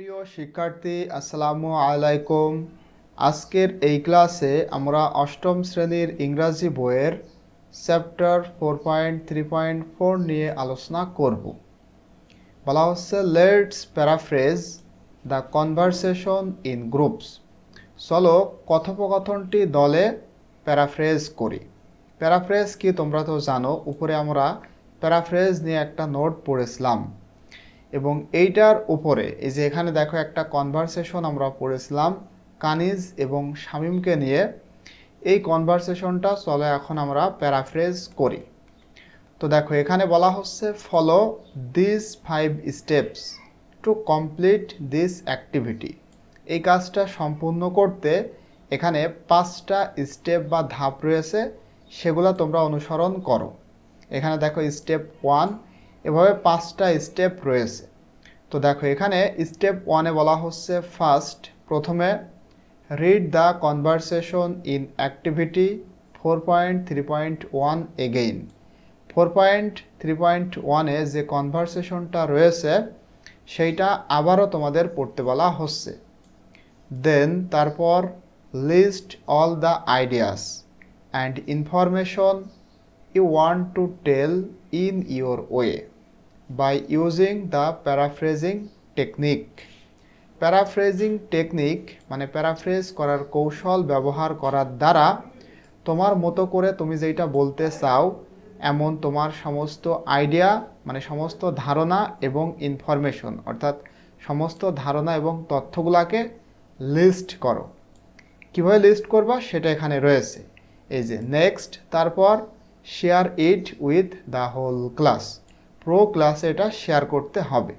প্রিয় শিক্ষার্থী আসসালামু আলাইকুম আজকের এই ক্লাসে আমরা অষ্টম শ্রেণীর ইংরাজি বইয়ের chapter four point three point four নিয়ে আলোচনা করব বলা হচ্ছে let's paraphrase the conversation in groups চলো কথোপকথনটি দলে প্যারাফ্রেজ করি প্যারাফ্রেজ কি তোমরা তো জানো উপরে আমরা প্যারাফ্রেজ নিয়ে একটা নোট পড়েছিলাম এবং এইটার উপরে এই যে এখানে দেখো একটা কনভারসেশন আমরা পড়েছিলাম কানিজ এবং শামিমকে নিয়ে এই কনভারসেশনটা চলে এখন আমরা প্যারাফ্রেজ করি তো দেখো এখানে বলা হচ্ছে follow this five steps to complete this activity এই কাজটা সম্পূর্ণ করতে এখানে পাঁচটা স্টেপ বা ধাপ রয়েছে সেগুলো তোমরা অনুসরণ করো এখানে দেখো স্টেপ ওয়ান এভাবে পাঁচটা স্টেপ রয়েছে তো দেখো এখানে স্টেপ ওয়ানে বলা হচ্ছে ফার্স্ট প্রথমে read the conversation in activity four point three point one again four point three point ওয়ানে যে কনভারসেশনটা রয়েছে সেইটা আবারও তোমাদের পড়তে বলা হচ্ছে দেন তারপর list all the ideas and information you want to tell in your way by using the paraphrasing technique paraphrasing technique মানে প্যারাফ্রেজ করার কৌশল ব্যবহার করার দ্বারা তোমার মতো করে তুমি যেটা বলতে চাও এমন তোমার সমস্ত আইডিয়া মানে সমস্ত ধারণা এবং ইনফরমেশন অর্থাৎ সমস্ত ধারণা এবং তথ্যগুলাকে লিস্ট করো কীভাবে লিস্ট করবা সেটা এখানে রয়েছে এই যে নেক্সট তারপর share it with the whole class প্রো ক্লাসে এটা শেয়ার করতে হবে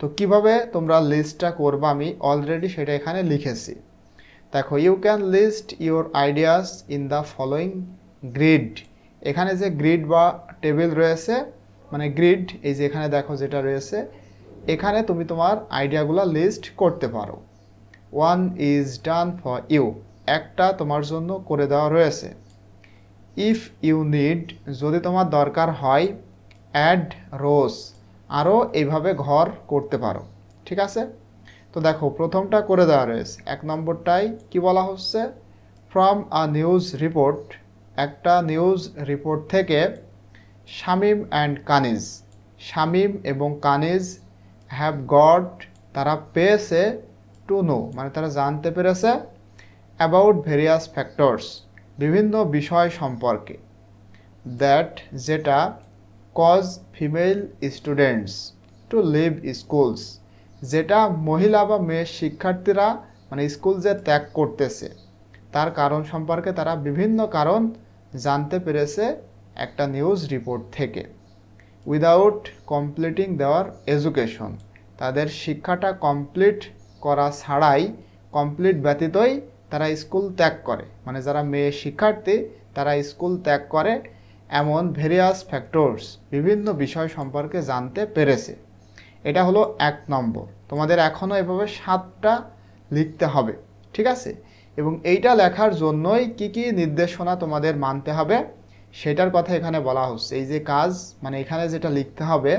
তো কিভাবে তোমরা লিস্টটা করবো আমি অলরেডি সেটা এখানে লিখেছি দেখো you can list your ideas in the following grid এখানে যে গ্রিড বা টেবিল রয়েছে মানে গ্রিড এই যে এখানে দেখো যেটা রয়েছে এখানে তুমি তোমার আইডিয়াগুলো লিস্ট করতে পারো one is done for you একটা তোমার জন্য করে দেওয়া রয়েছে ইফ ইউ নিড যদি তোমার দরকার হয় অ্যাড রোজ আরও এইভাবে ঘর করতে পারো ঠিক আছে তো দেখো প্রথমটা করে দেওয়া রয়েছে এক নম্বরটাই কি বলা হচ্ছে ফ্রম আ নিউজ রিপোর্ট একটা নিউজ রিপোর্ট থেকে শামিম অ্যান্ড কানিজ শামিম এবং কানিজ হ্যাভ গড তারা পেয়েছে টু নো মানে তারা জানতে পেরেছে অ্যাবাউট ভেরিয়াস ফ্যাক্টরস বিভিন্ন বিষয় সম্পর্কে দ্যাট যেটা cause female students to leave schools যেটা মহিলা বা মেয়ে শিক্ষার্থীরা মানে স্কুল যে ত্যাগ করতেছে তার কারণ সম্পর্কে তারা বিভিন্ন কারণ জানতে পেরেছে একটা নিউজ রিপোর্ট থেকে উইদাউট কমপ্লিটিং দেওয়ার এজুকেশন তাদের শিক্ষাটা কমপ্লিট করা ছাড়াই কমপ্লিট ব্যতীতই তারা স্কুল ত্যাগ করে মানে যারা মেয়ে শিক্ষার্থী তারা স্কুল ত্যাগ করে এমন ভেরিয়াস ফ্যাক্টরস বিভিন্ন বিষয় সম্পর্কে জানতে পেরেছে এটা হলো এক নম্বর তোমাদের এখনও এভাবে সাতটা লিখতে হবে ঠিক আছে এবং এইটা লেখার জন্যই কি কি নির্দেশনা তোমাদের মানতে হবে সেটার কথা এখানে বলা হচ্ছে এই যে কাজ মানে এখানে যেটা লিখতে হবে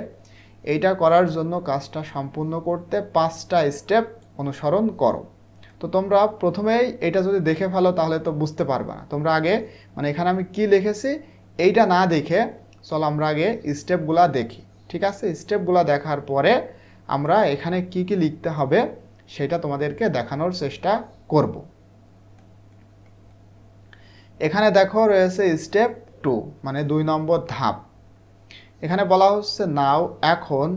এইটা করার জন্য কাজটা সম্পূর্ণ করতে পাঁচটা স্টেপ অনুসরণ করো তো তোমরা প্রথমেই এটা যদি দেখে ফেলো তাহলে তো বুঝতে পারবা না তোমরা আগে মানে এখানে আমি কি লিখেছি এইটা না দেখে চল আমরা আগে স্টেপগুলা দেখি ঠিক আছে স্টেপগুলা দেখার পরে আমরা এখানে কি কি লিখতে হবে সেটা তোমাদেরকে দেখানোর চেষ্টা করব এখানে দেখো রয়েছে স্টেপ টু মানে দুই নম্বর ধাপ এখানে বলা হচ্ছে নাও এখন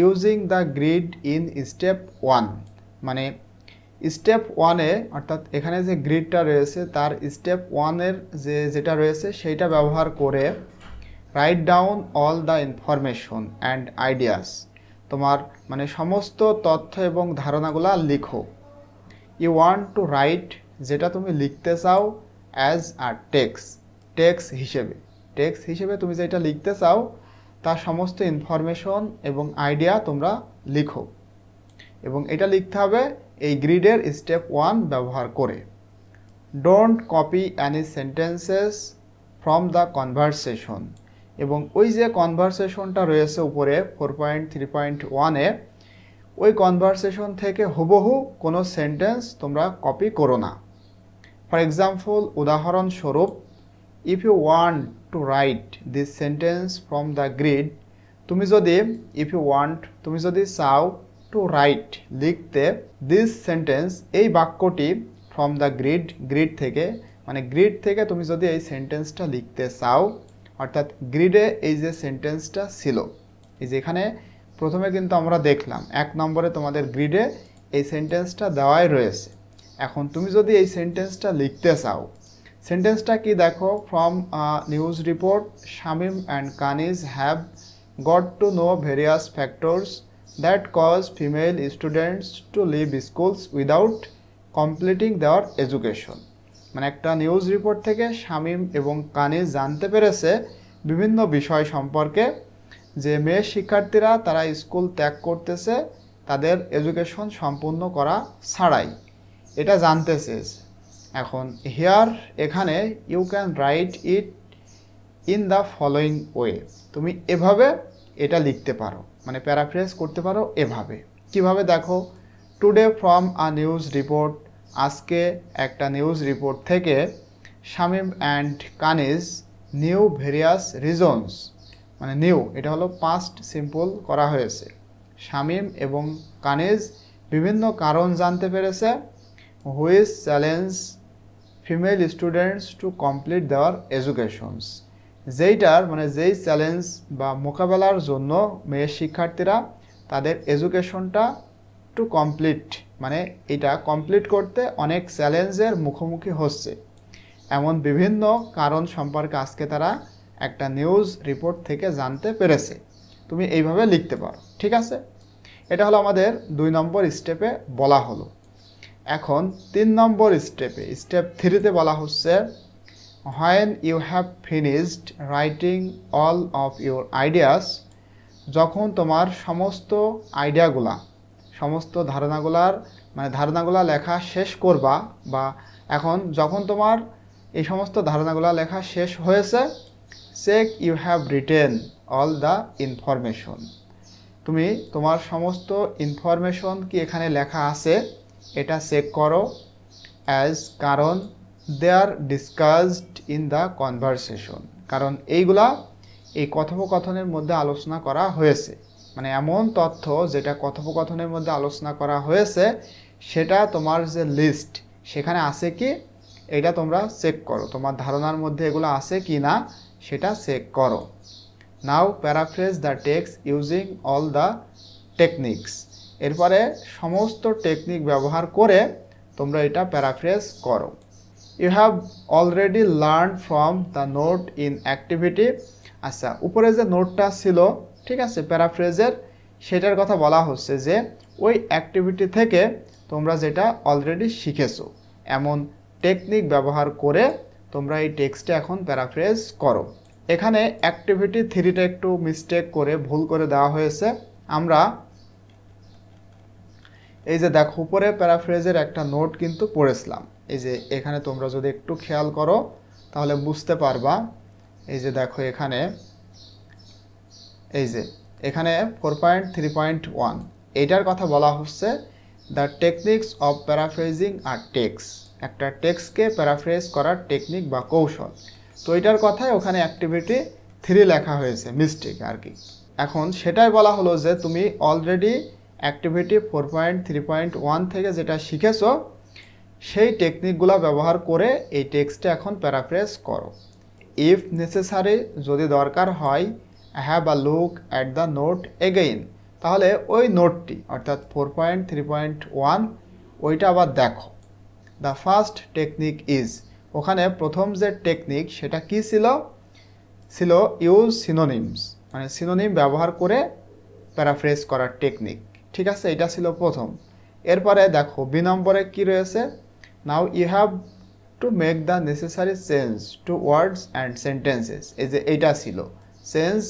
using the grid in step one মানে স্টেপ ওয়ানে অর্থাৎ এখানে যে গ্রিডটা রয়েছে তার স্টেপ ওয়ানের যে যেটা রয়েছে সেইটা ব্যবহার করে write down all the information and ideas তোমার মানে সমস্ত তথ্য এবং ধারণাগুলা লিখো ইউ ওয়ান্ট টু রাইট যেটা তুমি লিখতে চাও অ্যাজ আ টেক্স টেক্স হিসেবে টেক্স হিসেবে তুমি যেটা লিখতে চাও তার সমস্ত ইনফরমেশন এবং আইডিয়া তোমরা লিখো এবং এটা লিখতে হবে এই গ্রিডের স্টেপ ওয়ান ব্যবহার করে don't copy any sentences from the conversation এবং ওই যে কনভারসেশনটা রয়েছে উপরে ফোর পয়েন্ট থ্রি পয়েন্ট ওয়ানে ওই কনভারসেশন থেকে হুবহু কোনো সেন্টেন্স তোমরা কপি করো না ফর এক্সাম্পল উদাহরণস্বরূপ if you want to write this sentence from the grid তুমি যদি ইফ ইউ ওয়ান্ট তুমি যদি চাও টু রাইট লিখতে দিস সেন্টেন্স এই বাক্যটি ফ্রম দ্য গ্রিড গ্রিড থেকে মানে গ্রিড থেকে তুমি যদি এই সেন্টেন্সটা লিখতে চাও অর্থাৎ গ্রিডে এই যে সেন্টেন্সটা ছিল এই যেখানে প্রথমে কিন্তু আমরা দেখলাম এক নম্বরে তোমাদের গ্রিডে এই সেন্টেন্সটা দেওয়াই রয়েছে এখন তুমি যদি এই সেন্টেন্সটা লিখতে চাও সেন্টেন্সটা কি দেখো from news report Shamim and Kaniz have got to know various factors that cause female students to leave schools without completing their education মানে একটা নিউজ রিপোর্ট থেকে শামীম এবং কানি জানতে পেরেছে বিভিন্ন বিষয় সম্পর্কে যে মেয়ে শিক্ষার্থীরা তারা স্কুল ত্যাগ করতেছে তাদের এজুকেশন সম্পূর্ণ করা ছাড়াই এটা জানতে চেয়েছে এখন হেয়ার এখানে you can write it in the following way তুমি এভাবে এটা লিখতে পারো মানে প্যারাফ্রেজ করতে পারো এভাবে কিভাবে দেখো today from a news report আজকে একটা নিউজ রিপোর্ট থেকে Shamim and Kaniz knew various reasons মানে নিউ এটা হলো পাস্ট সিম্পল করা হয়েছে শামিম এবং কানিজ বিভিন্ন কারণ জানতে পেরেছে which challenge female students to complete their educations যেইটার মানে যেই চ্যালেঞ্জ বা মোকাবেলার জন্য মেয়ের শিক্ষার্থীরা তাদের এডুকেশনটা টু কমপ্লিট মানে এটা কমপ্লিট করতে অনেক চ্যালেঞ্জের মুখোমুখি হচ্ছে এমন বিভিন্ন কারণ সম্পর্কে আজকে তারা একটা নিউজ রিপোর্ট থেকে জানতে পেরেছে তুমি এইভাবে লিখতে পারো ঠিক আছে এটা হলো আমাদের দুই নম্বর স্টেপে বলা হলো এখন তিন নম্বর স্টেপে স্টেপ থ্রিতে বলা হচ্ছে when you have finished writing all of your ideas যখন তোমার সমস্ত আইডিয়াগুলা সমস্ত ধারণাগুলার মানে ধারণাগুলা লেখা শেষ করবা বা এখন যখন তোমার এই সমস্ত ধারণাগুলা লেখা শেষ হয়েছে check you have written all the information তুমি তোমার সমস্ত ইনফরমেশন কি এখানে লেখা আছে এটা চেক করো অ্যাজ কারণ they are discussed in the conversation কারণ এইগুলা এই কথোপকথনের মধ্যে আলোচনা করা হয়েছে মানে এমন তথ্য যেটা কথোপকথনের মধ্যে আলোচনা করা হয়েছে সেটা তোমার যে লিস্ট সেখানে আছে কি এটা তোমরা চেক করো তোমার ধারণার মধ্যে এগুলো আছে কি না সেটা চেক করো now paraphrase the text using all the techniques এরপরে সমস্ত টেকনিক ব্যবহার করে তোমরা এটা প্যারাফ্রেজ করো you have already learn from the note in activity আচ্ছা উপরে যে নোটটা ছিল ঠিক আছে প্যারাফ্রেজের সেটার কথা বলা হচ্ছে যে ওই অ্যাক্টিভিটি থেকে তোমরা যেটা অলরেডি শিখেছো এমন টেকনিক ব্যবহার করে তোমরা এই টেক্সটে এখন প্যারাফ্রেজ করো এখানে অ্যাক্টিভিটি থ্রিটা একটু মিস্টেক করে ভুল করে দেওয়া হয়েছে আমরা এই যে দেখো উপরে প্যারাফ্রেজের একটা নোট কিন্তু পড়েছিলাম এই যে এখানে তোমরা যদি একটু খেয়াল করো তাহলে বুঝতে পারবা এই যে দেখো এখানে এই যে এখানে four point three point one এইটার কথা বলা হচ্ছে দ্য টেকনিক্স অফ প্যারাফ্রেজিং আর টেক্স একটা টেক্সকে প্যারাফ্রেজ করার টেকনিক বা কৌশল তো এটার কথাই ওখানে অ্যাক্টিভিটি থ্রি লেখা হয়েছে মিস্টেক আর কি এখন সেটাই বলা হলো যে তুমি already activity four point three point one থেকে যেটা শিখেছো সেই টেকনিকগুলো ব্যবহার করে এই টেক্সটে এখন প্যারাফ্রেজ করো ইফ নেসেসারি যদি দরকার হয় have a look at the note again তাহলে ওই নোটটি অর্থাৎ four point three point one ওইটা আবার দেখো দ্য ফার্স্ট টেকনিক ইজ ওখানে প্রথম যে টেকনিক সেটা কি ছিল ছিল ইউজ সিনোনিমস মানে সিনোনিম ব্যবহার করে প্যারাফ্রেজ করার টেকনিক ঠিক আছে এটা ছিল প্রথম এরপরে দেখো বি নম্বরে কি রয়েছে now you have to make the necessary change to words and sentences এই যে এইটা ছিল change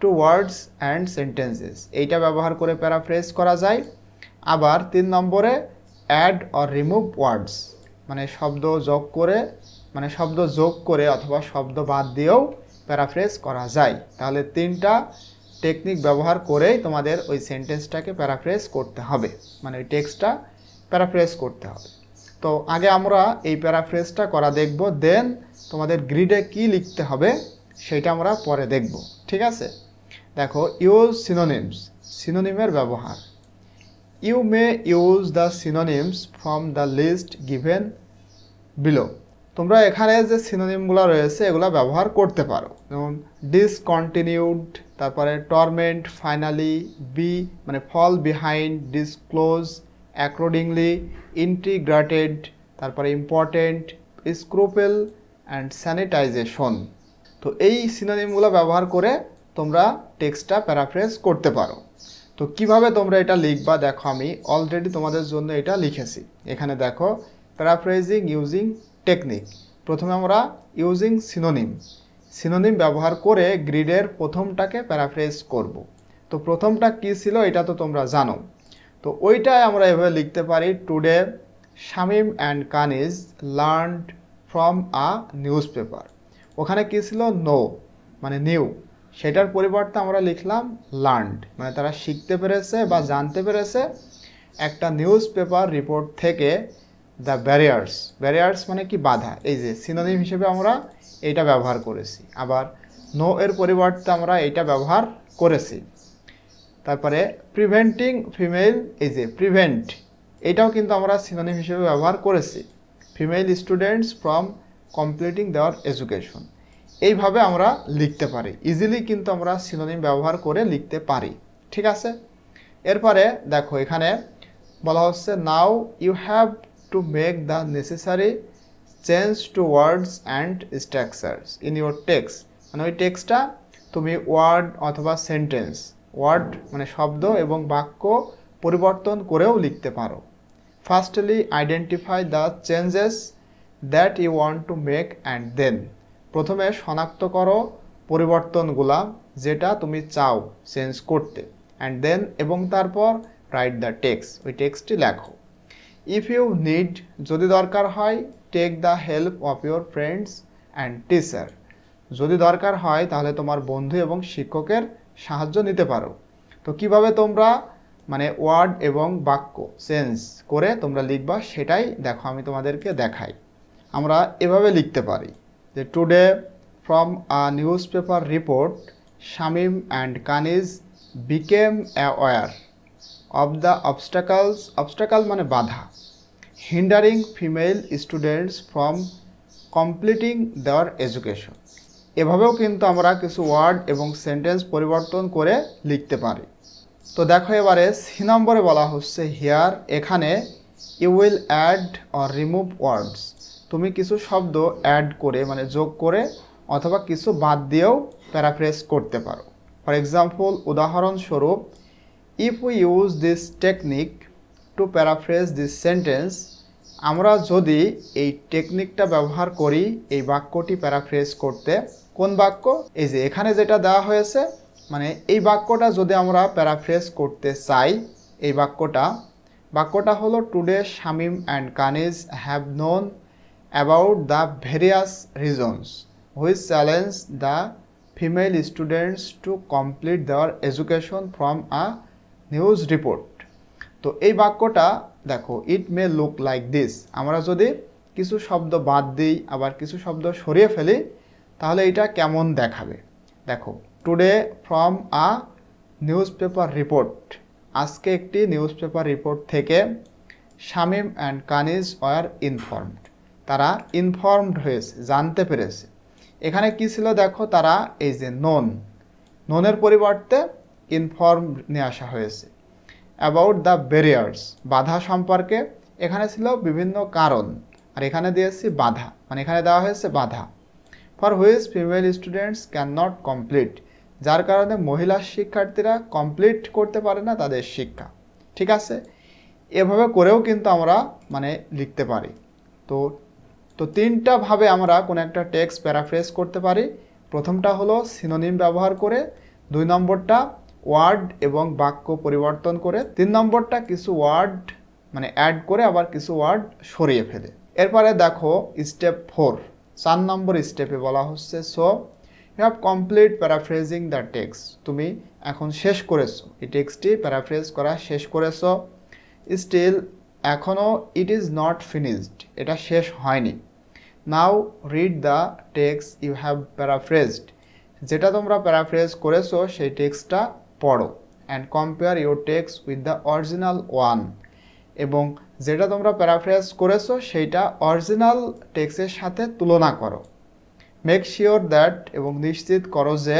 to words and sentences এইটা ব্যবহার করে প্যারাফ্রেজ করা যায় আবার তিন নম্বরে অ্যাড অর রিমুভ ওয়ার্ডস মানে শব্দ যোগ করে মানে শব্দ যোগ করে অথবা শব্দ বাদ দিয়েও প্যারাফ্রেস করা যায় তাহলে তিনটা টেকনিক ব্যবহার করেই তোমাদের ওই সেন্টেন্সটাকে প্যারাফ্রেজ করতে হবে মানে ওই টেক্সটটা প্যারাফ্রেজ করতে হবে তো আগে আমরা এই প্যারাফ্রেজটা করা দেখব দেন তোমাদের গ্রিডে কি লিখতে হবে সেটা আমরা পরে দেখব ঠিক আছে দেখো ইউজ সিনোনিমস সিনোনিমের ব্যবহার you may use the synonyms from the list given below তোমরা এখানে যে সিনোনিমগুলো রয়েছে এগুলো ব্যবহার করতে পারো যেমন ডিসকন্টিনিউড তারপরে টর্মেন্ট ফাইনালি বি মানে fall behind disclose accordingly integrated তারপরে ইম্পর্টেন্ট স্ক্রোপেল অ্যান্ড স্যানিটাইজেশন তো এই সিনোনিমগুলো ব্যবহার করে তোমরা টেক্সটটা প্যারাফ্রেস করতে পারো তো কিভাবে তোমরা এটা লিখবা দেখো আমি অলরেডি তোমাদের জন্য এটা লিখেছি এখানে দেখো প্যারাফ্রাইজিং ইউজিং টেকনিক প্রথমে আমরা ইউজিং সিনোনিম সিনোনিম ব্যবহার করে গ্রিডের প্রথমটাকে প্যারাফ্রাইজ করব। তো প্রথমটা কি ছিল এটা তো তোমরা জানো তো ওইটাই আমরা এভাবে লিখতে পারি today Shamim and Kaniz learned from a newspaper ওখানে কী ছিল নো মানে নিউ সেটার পরিবর্তে আমরা লিখলাম লার্নড মানে তারা শিখতে পেরেছে বা জানতে পেরেছে একটা নিউজ পেপার রিপোর্ট থেকে দ্য ব্যারিয়ার্স ব্যারিয়ার্স মানে কি বাধা এই যে সিনোনিম হিসেবে আমরা এটা ব্যবহার করেছি আবার নো এর পরিবর্তে আমরা এটা ব্যবহার করেছি তারপরে প্রিভেন্টিং ফিমেল এই যে প্রিভেন্ট এটাও কিন্তু আমরা সিনোনিম হিসেবে ব্যবহার করেছি female students from completing their education এইভাবে আমরা লিখতে পারি ইজিলি কিন্তু আমরা সিনোনিম ব্যবহার করে লিখতে পারি ঠিক আছে এরপরে দেখো এখানে বলা হচ্ছে now you have to make the necessary change to words and structures in your text মানে ওই টেক্সটটা তুমি ওয়ার্ড অথবা সেন্টেন্স ওয়ার্ড মানে শব্দ এবং বাক্য পরিবর্তন করেও লিখতে পারো firstly identify the changes that you want to make and then প্রথমে শনাক্ত করো পরিবর্তনগুলা যেটা তুমি চাও চেঞ্জ করতে অ্যান্ড দেন এবং তারপর রাইট দ্য টেক্স ওই টেক্সটি লেখো ইফ ইউ নিড যদি দরকার হয় take the help of your friends and teacher যদি দরকার হয় তাহলে তোমার বন্ধু এবং শিক্ষকের সাহায্য নিতে পারো তো কিভাবে তোমরা মানে ওয়ার্ড এবং বাক্য সেন্স করে তোমরা লিখবা সেটাই দেখো আমি তোমাদেরকে দেখাই আমরা এভাবে লিখতে পারি যে today from a newspaper report Shamim and Kaniz became aware of the obstacles obstacle মানে বাধা hindering female students from completing their education এভাবেও কিন্তু আমরা কিছু ওয়ার্ড এবং সেন্টেন্স পরিবর্তন করে লিখতে পারি তো দেখো এবারে সি নম্বরে বলা হচ্ছে হেয়ার এখানে you will add or remove words তুমি কিছু শব্দ অ্যাড করে মানে যোগ করে অথবা কিছু বাদ দিয়েও প্যারাফ্রেস করতে পারো ফর এক্সাম্পল উদাহরণস্বরূপ if we use this technique to paraphrase this sentence আমরা যদি এই টেকনিকটা ব্যবহার করি এই বাক্যটি প্যারাফ্রেস করতে কোন বাক্য এই যে এখানে যেটা দেওয়া হয়েছে মানে এই বাক্যটা যদি আমরা প্যারাফ্রেস করতে চাই এই বাক্যটা বাক্যটা হলো today Shamim and Kaniz have known about the various reasons which challenge the female students to complete their education from a news report তো এই বাক্যটা দেখো it may look like this আমরা যদি কিছু শব্দ বাদ দিই আবার কিছু শব্দ সরিয়ে ফেলি তাহলে এটা কেমন দেখাবে দেখো today from a newspaper report আজকে একটি নিউজ পেপার রিপোর্ট থেকে Shamim and Kaniz were informed তারা ইনফর্মড হয়েছে জানতে পেরেছে এখানে কি ছিল দেখো তারা এই যে নন ননের পরিবর্তে ইনফর্ম নিয়ে আসা হয়েছে অ্যাবাউট দ্য ব্যারিয়ার্স বাধা সম্পর্কে এখানে ছিল বিভিন্ন কারণ আর এখানে দিয়েছি বাধা মানে এখানে দেওয়া হয়েছে বাধা for which female students cannot complete যার কারণে মহিলা শিক্ষার্থীরা কমপ্লিট করতে পারে না তাদের শিক্ষা ঠিক আছে এভাবে করেও কিন্তু আমরা মানে লিখতে পারি তো তো তিনটাভাবে আমরা কোনো একটা টেক্সট প্যারাফ্রেস করতে পারি প্রথমটা হলো সিনোনিম ব্যবহার করে দুই নম্বরটা ওয়ার্ড এবং বাক্য পরিবর্তন করে তিন নম্বরটা কিছু ওয়ার্ড মানে অ্যাড করে আবার কিছু ওয়ার্ড সরিয়ে ফেলে এরপরে দেখো স্টেপ ফোর চার নম্বর স্টেপে বলা হচ্ছে so you have complete paraphrasing the text তুমি এখন শেষ করেছো এই টেক্সটি প্যারাফ্রেজ করা শেষ করেছো স্টিল এখনও ইট ইজ নট ফিনিশড এটা শেষ হয়নি now read the text you have paraphrased যেটা তোমরা প্যারাফ্রেজ করেছো সেই টেক্সটটা পড়ো and compare your text with the original one এবং যেটা তোমরা প্যারাফ্রেজ করেছো সেইটা অরিজিনাল টেক্সের সাথে তুলনা করো মেক শিওর দ্যাট এবং নিশ্চিত করো যে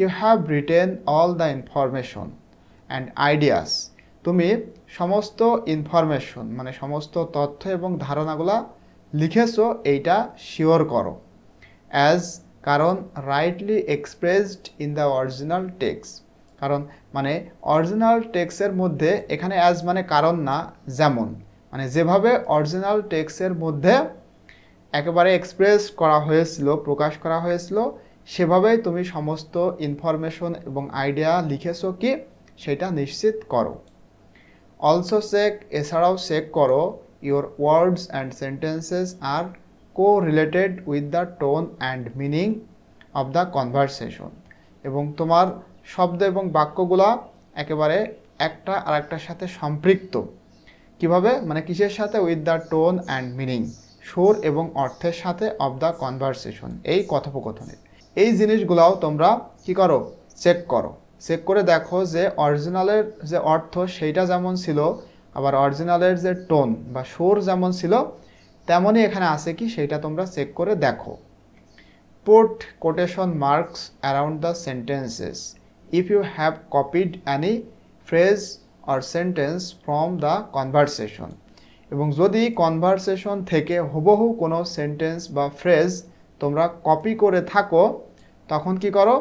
you have written all the information and ideas তুমি সমস্ত ইনফরমেশন মানে সমস্ত তথ্য এবং ধারণাগুলা লিখেছো এইটা শিওর করো অ্যাজ কারণ rightly expressed in the original text কারণ মানে অরিজিনাল টেক্সের মধ্যে এখানে অ্যাজ মানে কারণ না যেমন মানে যেভাবে অরিজিনাল টেক্সের মধ্যে একেবারে এক্সপ্রেস করা হয়েছিল প্রকাশ করা হয়েছিল সেভাবেই তুমি সমস্ত ইনফরমেশন এবং আইডিয়া লিখেছো কি সেটা নিশ্চিত করো অলসো চেক এছাড়াও চেক করো your words and sentences are correlated with the tone and meaning of the conversation এবং তোমার শব্দ এবং বাক্যগুলা একেবারে একটা আর একটার সাথে সম্পৃক্ত কিভাবে মানে কিসের সাথে with the tone and meaning সুর এবং অর্থের সাথে অব দ্য কনভারসেশন এই কথোপকথনের এই জিনিসগুলাও তোমরা কি করো চেক করো চেক করে দেখো যে অরিজিনালের যে অর্থ সেইটা যেমন ছিল আবার অরিজিনালের যে টোন বা সুর যেমন ছিল তেমনই এখানে আছে কি সেইটা তোমরা চেক করে দেখো put quotation marks around the sentences if you have copied any phrase or sentence from the conversation এবং যদি কনভারসেশন থেকে হুবহু কোনো সেন্টেন্স বা ফ্রেজ তোমরা কপি করে থাকো তখন কি করো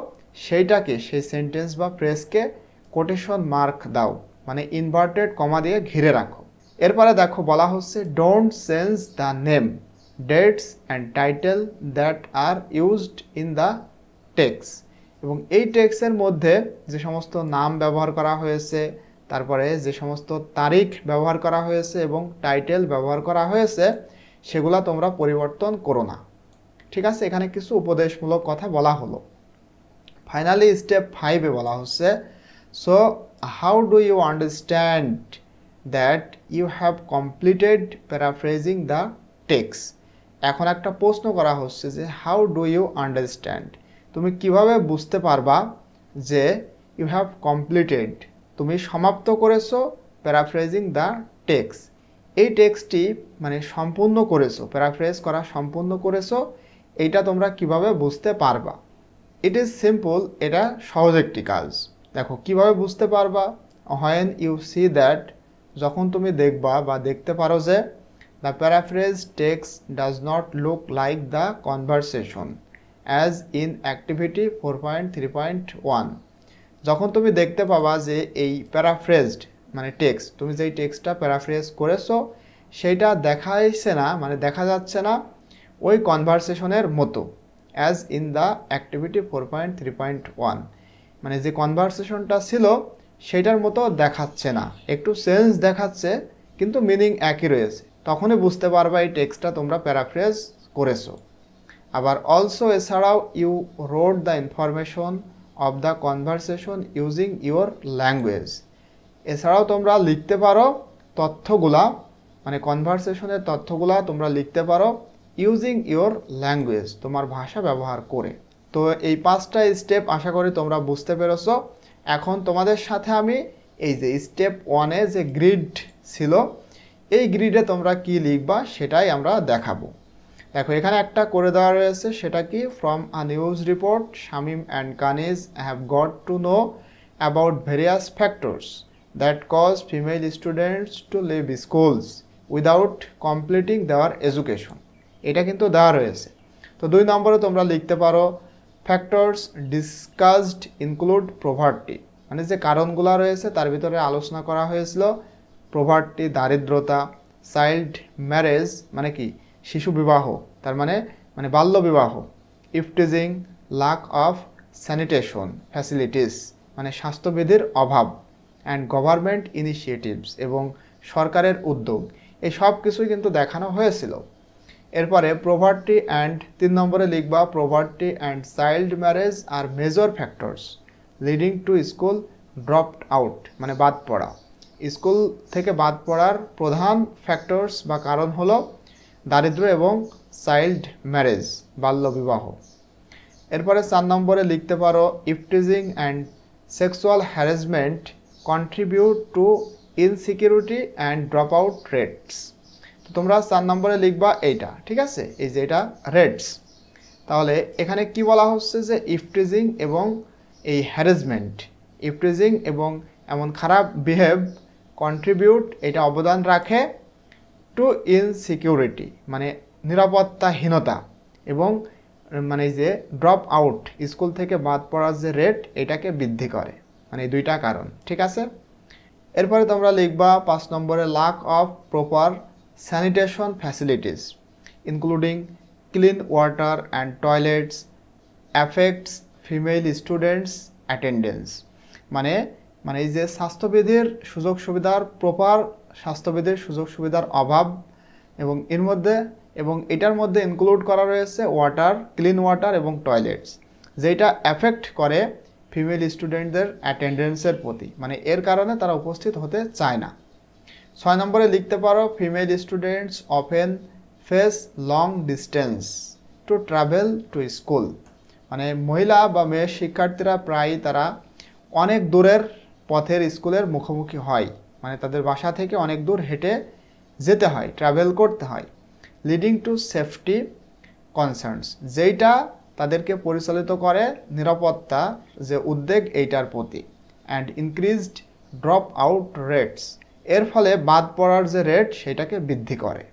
সেইটাকে সেই সেন্টেন্স বা ফ্রেজকে কোটেশন মার্ক দাও মানে ইনভার্টেড কমা দিয়ে ঘিরে রাখো এরপরে দেখো বলা হচ্ছে don't sense the name dates and title that are used in the text এবং এই টেক্সের মধ্যে যে সমস্ত নাম ব্যবহার করা হয়েছে তারপরে যে সমস্ত তারিখ ব্যবহার করা হয়েছে এবং টাইটেল ব্যবহার করা হয়েছে সেগুলা তোমরা পরিবর্তন করো না ঠিক আছে এখানে কিছু উপদেশমূলক কথা বলা হলো ফাইনালি স্টেপ ফাইভে বলা হচ্ছে so how do you understand that you have completed paraphrasing the text এখন একটা প্রশ্ন করা হচ্ছে যে হাউ ডু ইউ আন্ডারস্ট্যান্ড তুমি কিভাবে বুঝতে পারবা যে ইউ হ্যাভ কমপ্লিটেড তুমি সমাপ্ত করেছো প্যারাফ্রেজিং দ্য টেক্স এই টেক্সটি মানে সম্পূর্ণ করেছো প্যারাফ্রেজ করা সম্পূর্ণ করেছো এইটা তোমরা কিভাবে বুঝতে পারবা ইট ইজ সিম্পল এটা সহজ একটি কাজ দেখো কিভাবে বুঝতে পারবা হোয়েন ইউ সি দ্যাট যখন তুমি দেখবা বা দেখতে পারো যে the paraphrase text does not look like the conversation as in activity four point three point one যখন তুমি দেখতে পাবা যে এই প্যারাফ্রেজড মানে টেক্সট তুমি যেই টেক্সটটা প্যারাফ্রেজ করেছো সেইটা দেখাইছে না মানে দেখা যাচ্ছে না ওই কনভারসেশনের মতো as in the activity four point three point one মানে যে কনভারসেশনটা ছিল সেটার মতো দেখাচ্ছে না একটু সেন্স দেখাচ্ছে কিন্তু মিনিং একই রয়েছে তখনই বুঝতে পারবা এই টেক্সটটা তোমরা প্যারাফ্রেজ করেছো আবার অলসো এছাড়াও you wrote the information of the conversation using your language এছাড়াও তোমরা লিখতে পারো তথ্যগুলা মানে কনভারসেশনের তথ্যগুলা তোমরা লিখতে পারো ইউজিং ইউর ল্যাঙ্গুয়েজ তোমার ভাষা ব্যবহার করে তো এই পাঁচটা স্টেপ আশা করি তোমরা বুঝতে পেরেছো এখন তোমাদের সাথে আমি এই যে স্টেপ ওয়ানে যে গ্রিড ছিল এই গ্রিডে তোমরা কি লিখবা সেটাই আমরা দেখাবো দেখো এখানে একটা করে দেওয়া রয়েছে সেটা কি from a news report Shamim and Kaniz have got to know about various factors that cause female students to leave schools without completing their education এটা কিন্তু দেওয়া রয়েছে তো দুই নম্বরে তোমরা লিখতে পারো ফ্যাক্টরস ডিসকাসড ইনক্লুড প্রভার্টি মানে যে কারণগুলো রয়েছে তার ভিতরে আলোচনা করা হয়েছিল প্রভার্টি দারিদ্রতা চাইল্ড ম্যারেজ মানে কি শিশু বিবাহ তার মানে মানে বাল্য বিবাহ eve teasing lack of sanitation facilities মানে স্বাস্থ্যবিধির অভাব অ্যান্ড গভর্নমেন্ট ইনিশিয়েটিভস এবং সরকারের উদ্যোগ এই সব কিছুই কিন্তু দেখানো হয়েছিল এরপরে প্রভার্টি অ্যান্ড তিন নম্বরে লিখবা poverty and child marriage are major factors leading to school dropped out মানে বাদ পড়া স্কুল থেকে বাদ পড়ার প্রধান ফ্যাক্টরস বা কারণ হলো দারিদ্র এবং চাইল্ড ম্যারেজ বাল্যবিবাহ এরপরে চার নম্বরে লিখতে পারো eve teasing and sexual harassment contribute to insecurity and dropout rates তো তোমরা চার নম্বরে লিখবা এইটা ঠিক আছে এই যে এটা রেটস তাহলে এখানে কি বলা হচ্ছে যে ইফটিজিং এবং এই হ্যারাসমেন্ট ইফটিজিং এবং এমন খারাপ বিহেভ কন্ট্রিবিউট এটা অবদান রাখে টু ইনসিকিউরিটি মানে নিরাপত্তাহীনতা এবং মানে যে ড্রপ আউট স্কুল থেকে বাদ পড়ার যে রেট এটাকে বৃদ্ধি করে মানে দুইটা কারণ ঠিক আছে এরপরে তোমরা লিখবা পাঁচ নম্বরে lack of proper sanitation facilities including clean water and toilets affects female students attendance মানে মানে এই যে স্বাস্থ্যবিধির সুযোগ সুবিধার প্রপার স্বাস্থ্যবিধির সুযোগ সুবিধার অভাব এবং এর মধ্যে এবং এটার মধ্যে ইনক্লুড করা রয়েছে ওয়াটার ক্লিন ওয়াটার এবং টয়লেটস যেটা অ্যাফেক্ট করে ফিমেল স্টুডেন্টদের অ্যাটেন্ডেন্সের প্রতি মানে এর কারণে তারা উপস্থিত হতে চায় না ছয় নম্বরে লিখতে পারো female students often face long distance to travel to school মানে মহিলা বা মেয়ের শিক্ষার্থীরা প্রায়ই তারা অনেক দূরের পথের স্কুলের মুখোমুখি হয় মানে তাদের বাসা থেকে অনেক দূর হেঁটে যেতে হয় ট্রাভেল করতে হয় লিডিং টু সেফটি কনসার্নস যেইটা তাদেরকে পরিচালিত করে নিরাপত্তা যে উদ্বেগ এইটার প্রতি and increased dropout rates এর ফলে বাদ পড়ার যে রেট সেটাকে বৃদ্ধি করে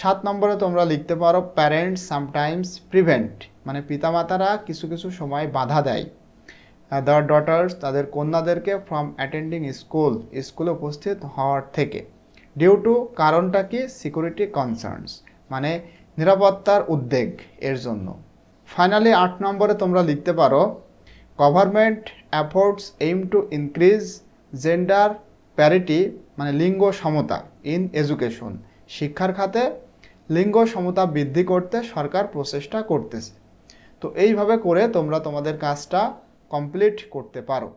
সাত নম্বরে তোমরা লিখতে পারো প্যারেন্টস সামটাইমস প্রিভেন্ট মানে পিতামাতারা কিছু কিছু সময় বাধা দেয় দ্য ডটার্স তাদের কন্যাদেরকে ফ্রম অ্যাটেন্ডিং স্কুল স্কুলে উপস্থিত হওয়ার থেকে ডিউ টু কারণটা কি সিকিউরিটি কনসার্নস মানে নিরাপত্তার উদ্বেগ এর জন্য ফাইনালি আট নম্বরে তোমরা লিখতে পারো government efforts aim to increase gender parity মানে লিঙ্গ সমতা ইন এডুকেশন শিক্ষার খাতে লিঙ্গ সমতা বৃদ্ধি করতে সরকার প্রচেষ্টা করতেছে তো এইভাবে করে তোমরা তোমাদের কাজটা কমপ্লিট করতে পারো